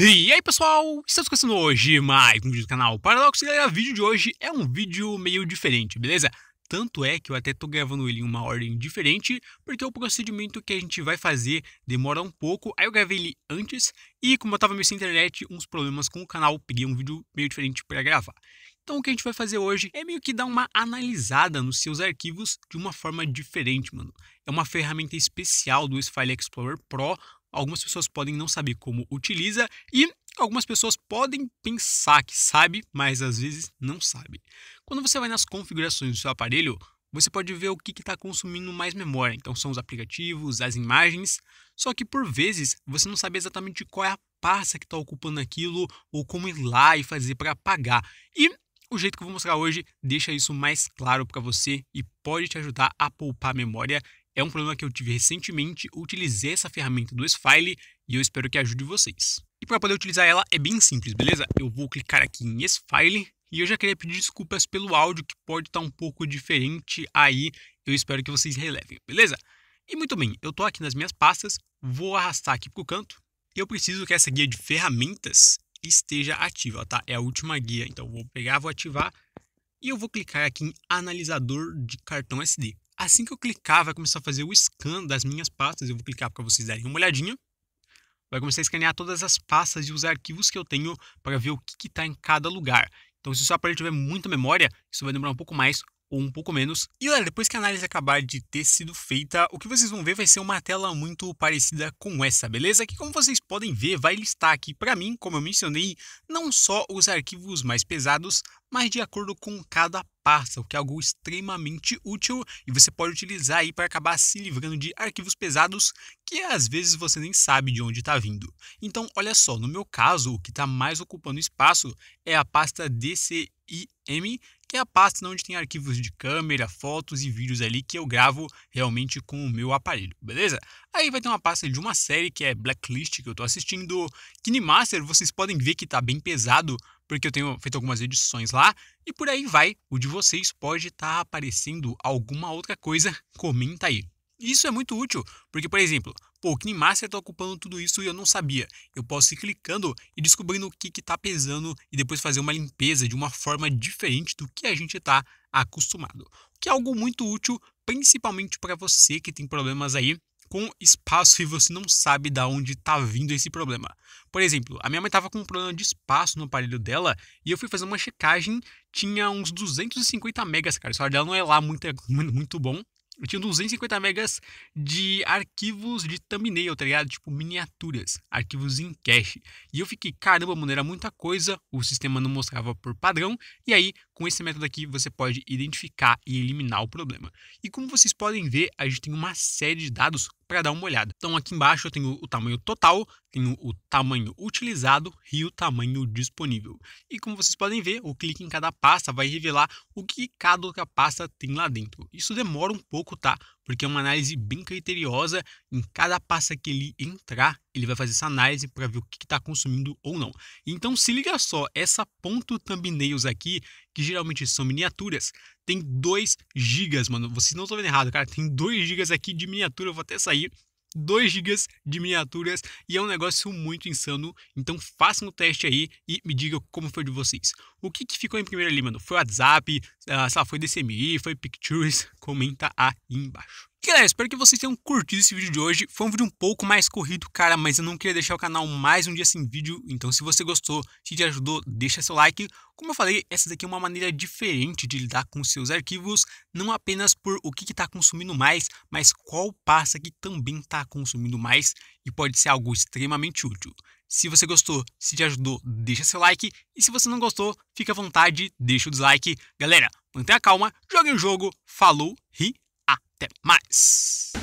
E aí pessoal, estamos começando hoje mais um vídeo do canal Paradoxo. Galera, o vídeo de hoje é um vídeo meio diferente, beleza? Tanto é que eu até tô gravando ele em uma ordem diferente, porque o é procedimento que a gente vai fazer demora um pouco. Aí eu gravei ele antes e como eu tava meio sem internet, uns problemas com o canal, peguei um vídeo meio diferente para gravar. Então o que a gente vai fazer hoje é meio que dar uma analisada nos seus arquivos de uma forma diferente, mano. É uma ferramenta especial do File Explorer Pro algumas pessoas podem não saber como utiliza e algumas pessoas podem pensar que sabe, mas às vezes não sabe. Quando você vai nas configurações do seu aparelho, você pode ver o que está consumindo mais memória. Então são os aplicativos, as imagens. Só que por vezes você não sabe exatamente qual é a pasta que está ocupando aquilo ou como ir lá e fazer para apagar. E o jeito que eu vou mostrar hoje deixa isso mais claro para você e pode te ajudar a poupar memória é um problema que eu tive recentemente, utilizei essa ferramenta do S-File e eu espero que ajude vocês. E para poder utilizar ela é bem simples, beleza? Eu vou clicar aqui em S-File e eu já queria pedir desculpas pelo áudio que pode estar tá um pouco diferente aí, eu espero que vocês relevem, beleza? E muito bem, eu estou aqui nas minhas pastas, vou arrastar aqui para o canto e eu preciso que essa guia de ferramentas esteja ativa, tá? É a última guia, então vou pegar, vou ativar e eu vou clicar aqui em analisador de cartão SD. Assim que eu clicar, vai começar a fazer o scan das minhas pastas. Eu vou clicar para vocês darem uma olhadinha. Vai começar a escanear todas as pastas e os arquivos que eu tenho para ver o que está em cada lugar. Então, se o seu aparelho tiver muita memória, isso vai demorar um pouco mais ou um pouco menos. E olha, depois que a análise acabar de ter sido feita, o que vocês vão ver vai ser uma tela muito parecida com essa, beleza? Que como vocês podem ver, vai listar aqui para mim, como eu mencionei, não só os arquivos mais pesados, mas de acordo com cada pasta, o que é algo extremamente útil e você pode utilizar aí para acabar se livrando de arquivos pesados que às vezes você nem sabe de onde está vindo. Então, olha só, no meu caso, o que está mais ocupando espaço é a pasta DCIM, que é a pasta onde tem arquivos de câmera, fotos e vídeos ali que eu gravo realmente com o meu aparelho, beleza? Aí vai ter uma pasta de uma série que é Blacklist que eu tô assistindo, Kinemaster, vocês podem ver que tá bem pesado, porque eu tenho feito algumas edições lá, e por aí vai, o de vocês pode estar tá aparecendo alguma outra coisa, comenta aí isso é muito útil, porque, por exemplo, pô, o Kinemaster está ocupando tudo isso e eu não sabia. Eu posso ir clicando e descobrindo o que está pesando e depois fazer uma limpeza de uma forma diferente do que a gente está acostumado. O que é algo muito útil, principalmente para você que tem problemas aí com espaço e você não sabe de onde está vindo esse problema. Por exemplo, a minha mãe estava com um problema de espaço no aparelho dela e eu fui fazer uma checagem, tinha uns 250 megas, cara. O celular dela não é lá muito, é muito bom. Eu tinha 250 megas de arquivos de thumbnail, tá ligado? Tipo miniaturas, arquivos em cache. E eu fiquei, caramba, mano, era muita coisa, o sistema não mostrava por padrão. E aí, com esse método aqui, você pode identificar e eliminar o problema. E como vocês podem ver, a gente tem uma série de dados para dar uma olhada. Então aqui embaixo eu tenho o tamanho total, tenho o tamanho utilizado e o tamanho disponível. E como vocês podem ver, o clique em cada pasta vai revelar o que cada outra pasta tem lá dentro. Isso demora um pouco, tá? Porque é uma análise bem criteriosa em cada pasta que ele entrar ele vai fazer essa análise para ver o que está consumindo ou não. Então se liga só, essa ponto thumbnails aqui, que geralmente são miniaturas, tem 2 GB, mano. Vocês não estão vendo errado, cara, tem 2 GB aqui de miniatura, eu vou até sair. 2 GB de miniaturas e é um negócio muito insano, então façam o teste aí e me digam como foi de vocês. O que, que ficou em primeiro ali, mano? Foi WhatsApp, ah, sei lá, foi DCMI, foi Pictures? Comenta aí embaixo. Galera, espero que vocês tenham curtido esse vídeo de hoje. Foi um vídeo um pouco mais corrido, cara, mas eu não queria deixar o canal mais um dia sem vídeo. Então, se você gostou, se te ajudou, deixa seu like. Como eu falei, essa daqui é uma maneira diferente de lidar com seus arquivos, não apenas por o que está consumindo mais, mas qual pasta que também está consumindo mais e pode ser algo extremamente útil. Se você gostou, se te ajudou, deixa seu like. E se você não gostou, fica à vontade, deixa o dislike. Galera, mantenha a calma, jogue o jogo, falou, ri Até